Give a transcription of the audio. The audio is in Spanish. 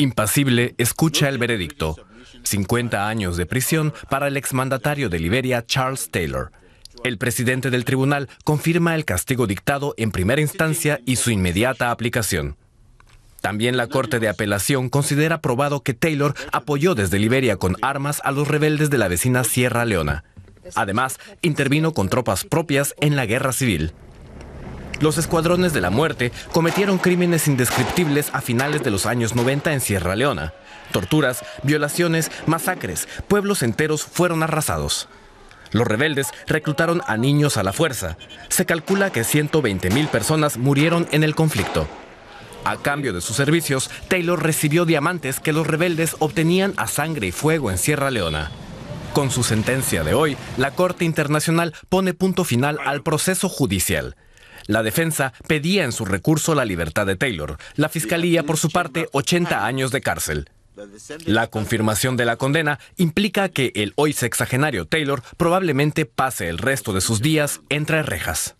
Impasible escucha el veredicto. 50 años de prisión para el exmandatario de Liberia, Charles Taylor. El presidente del tribunal confirma el castigo dictado en primera instancia y su inmediata aplicación. También la Corte de Apelación considera probado que Taylor apoyó desde Liberia con armas a los rebeldes de la vecina Sierra Leona. Además, intervino con tropas propias en la guerra civil. Los escuadrones de la muerte cometieron crímenes indescriptibles a finales de los años 90 en Sierra Leona. Torturas, violaciones, masacres, pueblos enteros fueron arrasados. Los rebeldes reclutaron a niños a la fuerza. Se calcula que 120.000 personas murieron en el conflicto. A cambio de sus servicios, Taylor recibió diamantes que los rebeldes obtenían a sangre y fuego en Sierra Leona. Con su sentencia de hoy, la Corte Internacional pone punto final al proceso judicial. La defensa pedía en su recurso la libertad de Taylor, la fiscalía por su parte 80 años de cárcel. La confirmación de la condena implica que el hoy sexagenario Taylor probablemente pase el resto de sus días entre rejas.